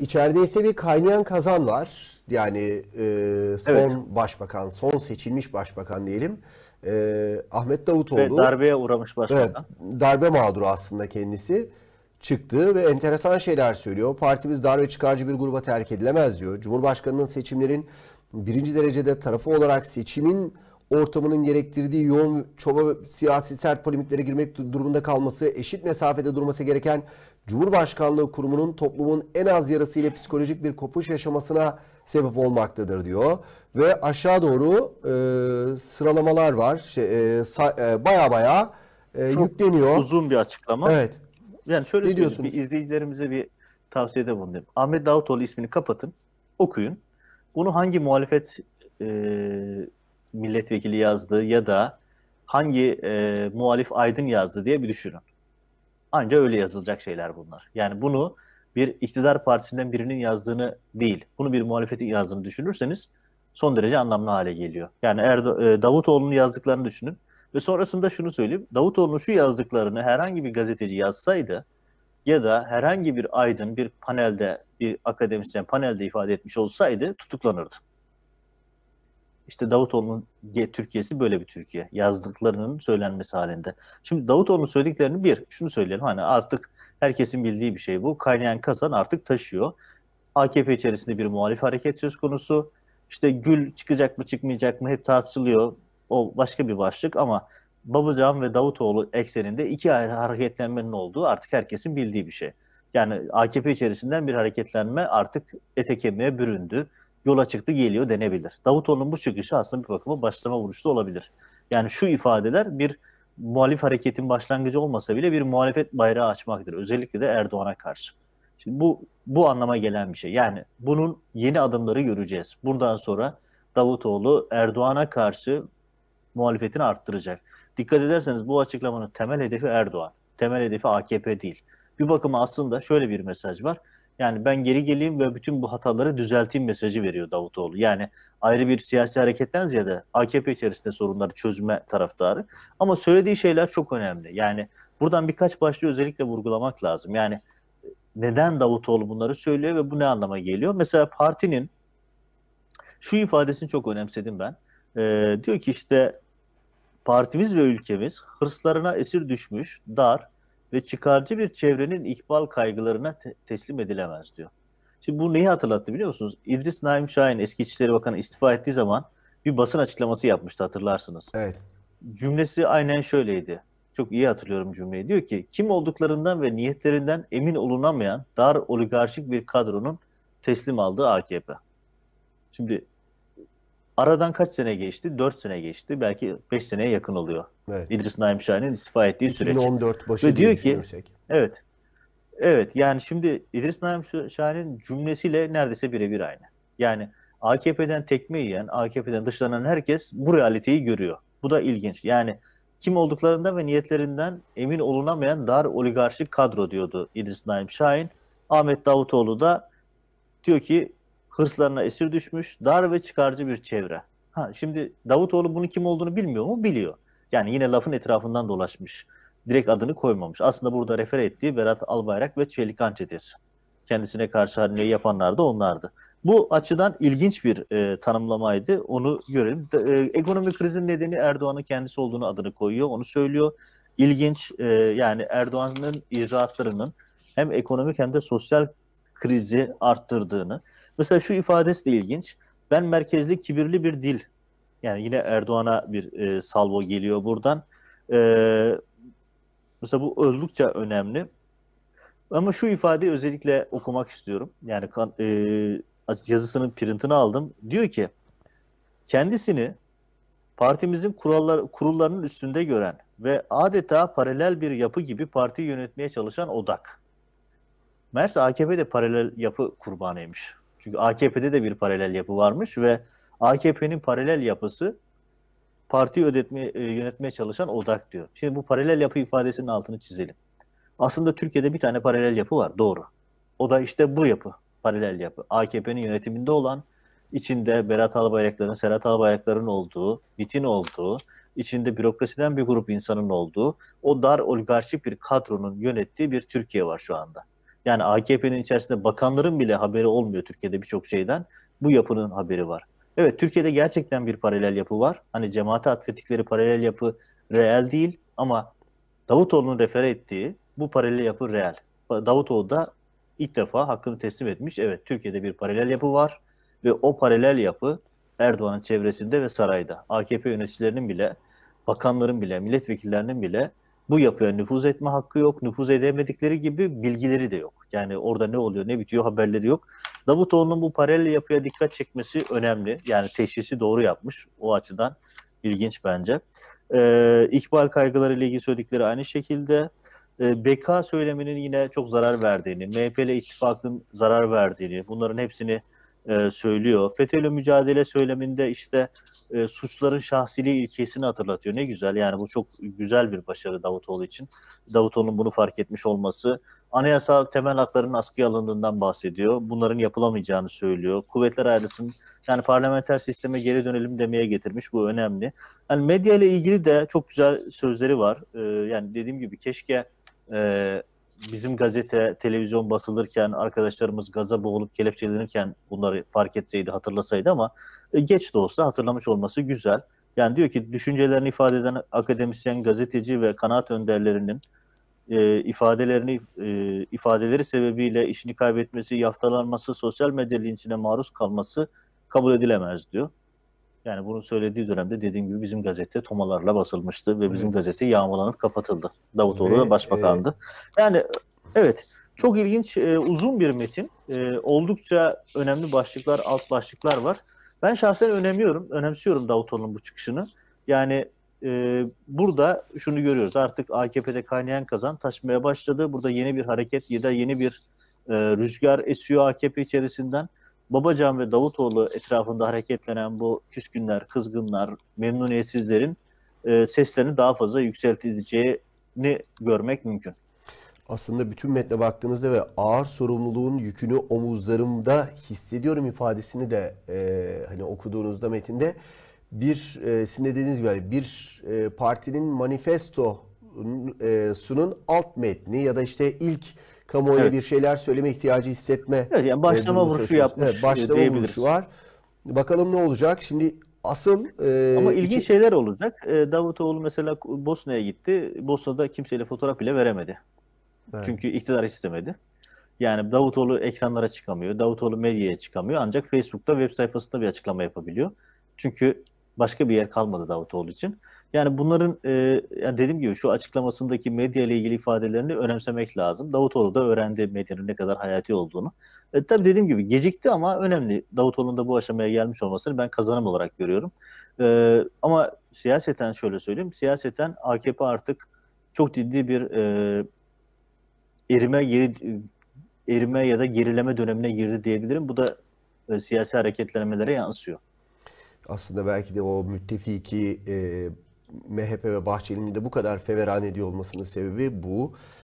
İçeride ise bir kaynayan kazan var. Yani e, son Evet. başbakan, son seçilmiş başbakan diyelim. E, Ahmet Davutoğlu. Ve darbeye uğramış Evet, başbakan. darbe mağduru aslında kendisi. Çıktı ve enteresan şeyler söylüyor. Partimiz darbe çıkarcı bir gruba terk edilemez diyor. Cumhurbaşkanının seçimlerin birinci derecede tarafı olarak seçimin ortamının gerektirdiği yoğun çoba siyasi sert polemiklere girmek durumunda kalması, eşit mesafede durması gereken Cumhurbaşkanlığı kurumunun toplumun en az yarısı ile psikolojik bir kopuş yaşamasına sebep olmaktadır diyor. Ve aşağı doğru e, sıralamalar var. Şey, e, sa, e, baya baya e, Çok yükleniyor. uzun bir açıklama. Evet. Yani şöyle ne diyorsunuz? bir izleyicilerimize bir tavsiyede bulunayım. Ahmet Davutoğlu ismini kapatın, okuyun. Bunu hangi muhalefet e, milletvekili yazdı ya da hangi e, muhalif aydın yazdı diye bir düşünün. Anca öyle yazılacak şeyler bunlar. Yani bunu bir iktidar partisinden birinin yazdığını değil, bunu bir muhalefetin yazdığını düşünürseniz son derece anlamlı hale geliyor. Yani Erdo- e, Davutoğlu'nun yazdıklarını düşünün ve sonrasında şunu söyleyeyim. Davutoğlu'nun şu yazdıklarını herhangi bir gazeteci yazsaydı ya da herhangi bir aydın bir panelde, bir akademisyen panelde ifade etmiş olsaydı tutuklanırdı. İşte Davutoğlu'nun Türkiye'si böyle bir Türkiye. Yazdıklarının söylenmesi halinde. Şimdi Davutoğlu'nun söylediklerini bir, şunu söyleyelim. Hani artık herkesin bildiği bir şey bu. Kaynayan kazan artık taşıyor. AKP içerisinde bir muhalif hareket söz konusu. İşte Gül çıkacak mı çıkmayacak mı hep tartışılıyor. O başka bir başlık ama Babacan ve Davutoğlu ekseninde iki ayrı hareketlenmenin olduğu artık herkesin bildiği bir şey. Yani AKP içerisinden bir hareketlenme artık ete büründü yola çıktı geliyor denebilir. Davutoğlu'nun bu çıkışı aslında bir bakıma başlama vuruşu olabilir. Yani şu ifadeler bir muhalif hareketin başlangıcı olmasa bile bir muhalefet bayrağı açmaktır. Özellikle de Erdoğan'a karşı. Şimdi bu bu anlama gelen bir şey. Yani bunun yeni adımları göreceğiz. Buradan sonra Davutoğlu Erdoğan'a karşı muhalefetini arttıracak. Dikkat ederseniz bu açıklamanın temel hedefi Erdoğan. Temel hedefi AKP değil. Bir bakıma aslında şöyle bir mesaj var. Yani ben geri geleyim ve bütün bu hataları düzelteyim mesajı veriyor Davutoğlu. Yani ayrı bir siyasi hareketten ziyade AKP içerisinde sorunları çözme taraftarı. Ama söylediği şeyler çok önemli. Yani buradan birkaç başlığı özellikle vurgulamak lazım. Yani e, neden Davutoğlu bunları söylüyor ve bu ne anlama geliyor? Mesela partinin şu ifadesini çok önemsedim ben. Ee, diyor ki işte partimiz ve ülkemiz hırslarına esir düşmüş, dar, ve çıkarcı bir çevrenin ikbal kaygılarına te- teslim edilemez diyor. Şimdi bu neyi hatırlattı biliyor musunuz? İdris Naim Şahin eski İçişleri Bakanı istifa ettiği zaman bir basın açıklaması yapmıştı hatırlarsınız. Evet. Cümlesi aynen şöyleydi. Çok iyi hatırlıyorum cümleyi. Diyor ki kim olduklarından ve niyetlerinden emin olunamayan dar oligarşik bir kadronun teslim aldığı AKP. Şimdi Aradan kaç sene geçti? 4 sene geçti. Belki 5 seneye yakın oluyor. Evet. İdris Naim Şahin'in istifa ettiği 2014 süreç. 2014 başı Ve diyor ki, Evet. Evet yani şimdi İdris Naim Şahin'in cümlesiyle neredeyse birebir aynı. Yani AKP'den tekme yiyen, AKP'den dışlanan herkes bu realiteyi görüyor. Bu da ilginç. Yani kim olduklarından ve niyetlerinden emin olunamayan dar oligarşik kadro diyordu İdris Naim Şahin. Ahmet Davutoğlu da diyor ki hırslarına esir düşmüş, dar ve çıkarcı bir çevre. Ha, şimdi Davutoğlu bunun kim olduğunu bilmiyor mu? Biliyor. Yani yine lafın etrafından dolaşmış. Direkt adını koymamış. Aslında burada refer ettiği Berat Albayrak ve Çelikan çetesi. Kendisine karşı hamleyi yapanlar da onlardı. Bu açıdan ilginç bir e, tanımlamaydı. Onu görelim. E, ekonomi krizin nedeni Erdoğan'ın kendisi olduğunu adını koyuyor. Onu söylüyor. İlginç e, yani Erdoğan'ın icraatlarının hem ekonomik hem de sosyal krizi arttırdığını Mesela şu ifadesi de ilginç. Ben merkezli kibirli bir dil. Yani yine Erdoğan'a bir e, salvo geliyor buradan. E, mesela bu oldukça önemli. Ama şu ifadeyi özellikle okumak istiyorum. Yani kan, e, yazısının printini aldım. Diyor ki kendisini partimizin kurallar, kurullarının üstünde gören ve adeta paralel bir yapı gibi partiyi yönetmeye çalışan odak. Mersa AKP de paralel yapı kurbanıymış. Çünkü AKP'de de bir paralel yapı varmış ve AKP'nin paralel yapısı parti ödetme, e, yönetmeye çalışan odak diyor. Şimdi bu paralel yapı ifadesinin altını çizelim. Aslında Türkiye'de bir tane paralel yapı var doğru. O da işte bu yapı paralel yapı. AKP'nin yönetiminde olan içinde Berat Albayrakların, Serhat Albayrakların olduğu, MIT'in olduğu, içinde bürokrasiden bir grup insanın olduğu, o dar oligarşik bir kadronun yönettiği bir Türkiye var şu anda. Yani AKP'nin içerisinde bakanların bile haberi olmuyor Türkiye'de birçok şeyden. Bu yapının haberi var. Evet Türkiye'de gerçekten bir paralel yapı var. Hani cemaate atfettikleri paralel yapı reel değil ama Davutoğlu'nun refer ettiği bu paralel yapı reel. Davutoğlu da ilk defa hakkını teslim etmiş. Evet Türkiye'de bir paralel yapı var ve o paralel yapı Erdoğan'ın çevresinde ve sarayda. AKP yöneticilerinin bile, bakanların bile, milletvekillerinin bile bu yapıya nüfuz etme hakkı yok. Nüfuz edemedikleri gibi bilgileri de yok. Yani orada ne oluyor ne bitiyor haberleri yok. Davutoğlu'nun bu paralel yapıya dikkat çekmesi önemli. Yani teşhisi doğru yapmış. O açıdan ilginç bence. Ee, ikbal kaygıları ile ilgili söyledikleri aynı şekilde. Ee, BK söyleminin yine çok zarar verdiğini, MHP ile ittifakın zarar verdiğini bunların hepsini e, söylüyor. FETÖ'yle mücadele söyleminde işte e, suçların şahsiliği ilkesini hatırlatıyor. Ne güzel yani bu çok güzel bir başarı Davutoğlu için. Davutoğlu'nun bunu fark etmiş olması anayasal temel hakların askıya alındığından bahsediyor. Bunların yapılamayacağını söylüyor. Kuvvetler ayrılsın yani parlamenter sisteme geri dönelim demeye getirmiş. Bu önemli. Yani medya ile ilgili de çok güzel sözleri var. Ee, yani dediğim gibi keşke e, bizim gazete, televizyon basılırken arkadaşlarımız gaza boğulup kelepçelenirken bunları fark etseydi, hatırlasaydı ama e, geç de olsa hatırlamış olması güzel. Yani diyor ki düşüncelerini ifade eden akademisyen, gazeteci ve kanaat önderlerinin e, ifadelerini e, ifadeleri sebebiyle işini kaybetmesi, yaftalanması, sosyal medya linçine maruz kalması kabul edilemez diyor. Yani bunu söylediği dönemde dediğim gibi bizim gazete tomalarla basılmıştı ve bizim evet. gazete yağmalanıp kapatıldı. Davutoğlu da başbakandı. E... Yani evet çok ilginç e, uzun bir metin. E, oldukça önemli başlıklar, alt başlıklar var. Ben şahsen önemliyorum, önemsiyorum Davutoğlu'nun bu çıkışını. Yani e, burada şunu görüyoruz. Artık AKP'de kaynayan kazan taşmaya başladı. Burada yeni bir hareket ya da yeni bir e, rüzgar esiyor AKP içerisinden. Babacan ve Davutoğlu etrafında hareketlenen bu küskünler, kızgınlar, memnuniyetsizlerin e, seslerini daha fazla yükseltileceğini görmek mümkün. Aslında bütün metne baktığınızda ve ağır sorumluluğun yükünü omuzlarımda hissediyorum ifadesini de e, hani okuduğunuzda metinde bir e, sizin dediğiniz gibi bir e, partinin e, sunun alt metni ya da işte ilk kamuoyuna evet. bir şeyler söyleme ihtiyacı hissetme. Evet yani başlama e, vuruşu yapmış evet, başlama e, vuruşu var. Bakalım ne olacak? Şimdi asıl e, Ama ilginç için... şeyler olacak. E, Davutoğlu mesela Bosna'ya gitti. Bosna'da kimseyle fotoğraf bile veremedi. Evet. Çünkü iktidar istemedi. Yani Davutoğlu ekranlara çıkamıyor. Davutoğlu medyaya çıkamıyor. Ancak Facebook'ta web sayfasında bir açıklama yapabiliyor. Çünkü başka bir yer kalmadı Davutoğlu için. Yani bunların e, yani dediğim gibi şu açıklamasındaki medya ile ilgili ifadelerini önemsemek lazım. Davutoğlu da öğrendi medyanın ne kadar hayati olduğunu. E, tabii dediğim gibi gecikti ama önemli. Davutoğlu'nun da bu aşamaya gelmiş olmasını ben kazanım olarak görüyorum. E, ama siyaseten şöyle söyleyeyim. Siyaseten AKP artık çok ciddi bir e, erime geri erime ya da gerileme dönemine girdi diyebilirim. Bu da e, siyasi hareketlenmelere yansıyor aslında belki de o müttefiki e, MHP ve Bahçeli'nin de bu kadar feveran ediyor olmasının sebebi bu.